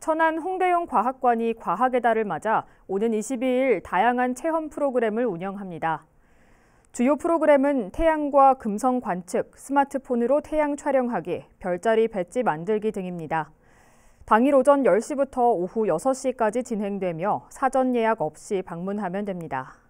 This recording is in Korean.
천안 홍대용 과학관이 과학의 달을 맞아 오는 22일 다양한 체험 프로그램을 운영합니다. 주요 프로그램은 태양과 금성 관측, 스마트폰으로 태양 촬영하기, 별자리 배지 만들기 등입니다. 당일 오전 10시부터 오후 6시까지 진행되며 사전 예약 없이 방문하면 됩니다.